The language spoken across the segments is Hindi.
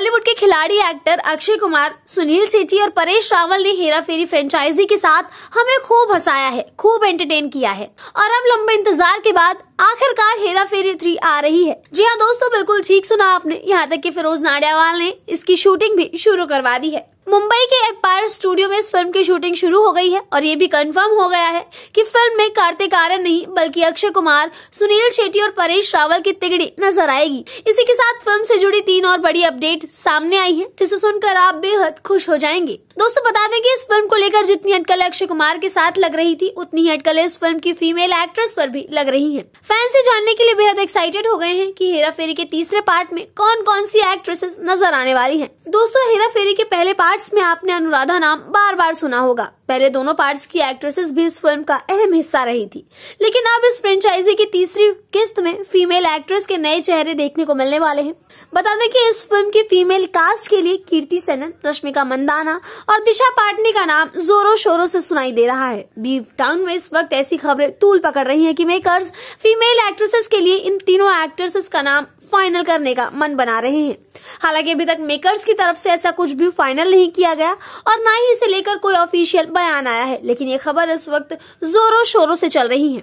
बॉलीवुड के खिलाड़ी एक्टर अक्षय कुमार सुनील सेठी और परेश रावल ने हेरा फेरी फ्रेंचाइजी के साथ हमें खूब हंसाया है खूब एंटरटेन किया है और अब लंबे इंतजार के बाद आखिरकार हेरा फेरी थ्री आ रही है जी हाँ दोस्तों बिल्कुल ठीक सुना आपने यहाँ तक कि फिरोज नाडियावाल ने इसकी शूटिंग भी शुरू करवा दी है मुंबई के एम्पायर स्टूडियो में इस फिल्म की शूटिंग शुरू हो गई है और ये भी कंफर्म हो गया है कि फिल्म में कार्तिक आर्यन नहीं बल्कि अक्षय कुमार सुनील शेट्टी और परेश रावल की तिगड़ी नजर आएगी इसी के साथ फिल्म से जुड़ी तीन और बड़ी अपडेट सामने आई है जिसे सुनकर आप बेहद खुश हो जाएंगे दोस्तों बता दें की इस फिल्म को लेकर जितनी अटकलें अक्षय कुमार के साथ लग रही थी उतनी ही अटकलें इस फिल्म की फीमेल एक्ट्रेस पर भी लग रही है फैंस ऐसी जानने के लिए बेहद एक्साइटेड हो गए हैं कि हेरा फेरी के तीसरे पार्ट में कौन कौन सी एक्ट्रेसेस नजर आने वाली हैं। दोस्तों हेरा फेरी के पहले पार्ट पार्ट्स में आपने अनुराधा नाम बार बार सुना होगा पहले दोनों पार्ट्स की एक्ट्रेसेस भी इस फिल्म का अहम हिस्सा रही थी लेकिन अब इस फ्रेंचाइजी की तीसरी किस्त में फीमेल एक्ट्रेस के नए चेहरे देखने को मिलने वाले हैं बता दें कि इस फिल्म की फीमेल कास्ट के लिए कीर्ति सेनन रश्मिका मंदाना और दिशा पाटनी का नाम जोरों शोरों से सुनाई दे रहा है बीव टाउन में इस वक्त ऐसी खबरें तूल पकड़ रही है की मेकर्स फीमेल एक्ट्रेसेस के लिए इन तीनों एक्ट्रेसेस का नाम फाइनल करने का मन बना रहे हैं हालांकि अभी तक मेकर्स की तरफ से ऐसा कुछ भी फाइनल नहीं किया गया और ना ही इसे लेकर कोई ऑफिशियल बयान आया है लेकिन ये खबर इस वक्त जोरों शोरों से चल रही है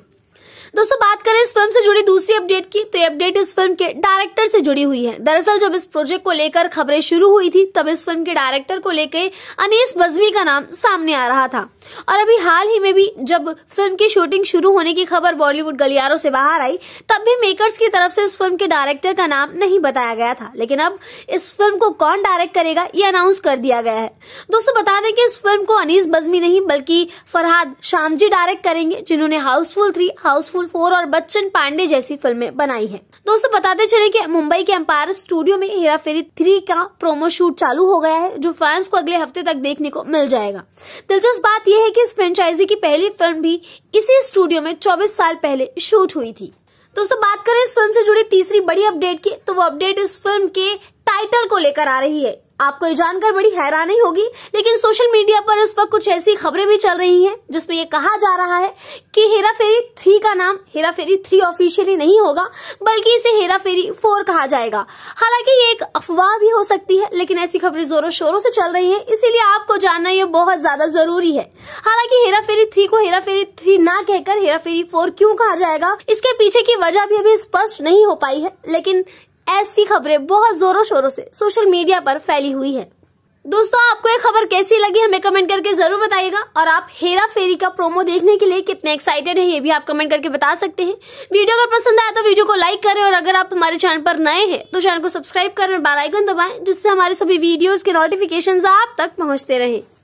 दोस्तों बात करें इस फिल्म से जुड़ी दूसरी अपडेट की तो ये अपडेट इस फिल्म के डायरेक्टर से जुड़ी हुई है दरअसल जब इस प्रोजेक्ट को लेकर खबरें शुरू हुई थी तब इस फिल्म के डायरेक्टर को लेकर अनीस बजमी का नाम सामने आ रहा था और अभी हाल ही में भी जब फिल्म की शूटिंग शुरू होने की खबर बॉलीवुड गलियारों से बाहर आई तब भी मेकर्स की तरफ से इस फिल्म के डायरेक्टर का नाम नहीं बताया गया था लेकिन अब इस फिल्म को कौन डायरेक्ट करेगा ये अनाउंस कर दिया गया है दोस्तों बता दें कि इस फिल्म को अनीस बजमी नहीं बल्कि फरहाद शामजी डायरेक्ट करेंगे जिन्होंने Housefull three Housefull Housefull four और बच्चन पांडे जैसी फिल्में बनाई हैं। दोस्तों बताते चले कि मुंबई के अम्पायर स्टूडियो में हेरा फेरी थ्री का प्रोमो शूट चालू हो गया है जो फैंस को अगले हफ्ते तक देखने को मिल जाएगा दिलचस्प बात यह है की इस फ्रेंचाइजी की पहली फिल्म भी इसी स्टूडियो में चौबीस साल पहले शूट हुई थी दोस्तों बात करें इस फिल्म से जुड़ी तीसरी बड़ी अपडेट की तो वो अपडेट इस फिल्म के टाइटल को लेकर आ रही है आपको ये जानकर बड़ी हैरानी होगी लेकिन सोशल मीडिया पर इस वक्त कुछ ऐसी खबरें भी चल रही हैं जिसमें ये कहा जा रहा है कि हेरा फेरी थ्री का नाम हेरा फेरी थ्री ऑफिशियली नहीं होगा बल्कि इसे हेरा फेरी फोर कहा जाएगा हालांकि ये एक अफवाह भी हो सकती है लेकिन ऐसी खबरें जोरों शोरों से चल रही है इसीलिए आपको जानना ये बहुत ज्यादा जरूरी है हालांकि हेरा फेरी थ्री को हेरा फेरी थ्री ना कहकर हेरा फेरी फोर क्यूँ कहा जाएगा इसके पीछे की वजह भी अभी स्पष्ट नहीं हो पाई है लेकिन ऐसी खबरें बहुत जोरों शोरों से सोशल मीडिया पर फैली हुई है दोस्तों आपको ये खबर कैसी लगी हमें कमेंट करके जरूर बताइएगा और आप हेरा फेरी का प्रोमो देखने के लिए कितने एक्साइटेड हैं ये भी आप कमेंट करके बता सकते हैं वीडियो अगर पसंद आया तो वीडियो को लाइक करें और अगर आप हमारे चैनल पर नए हैं तो चैनल को सब्सक्राइब करें और बेल आइकन दबाएं जिससे हमारे सभी वीडियोज के नोटिफिकेशन आप तक पहुँचते रहे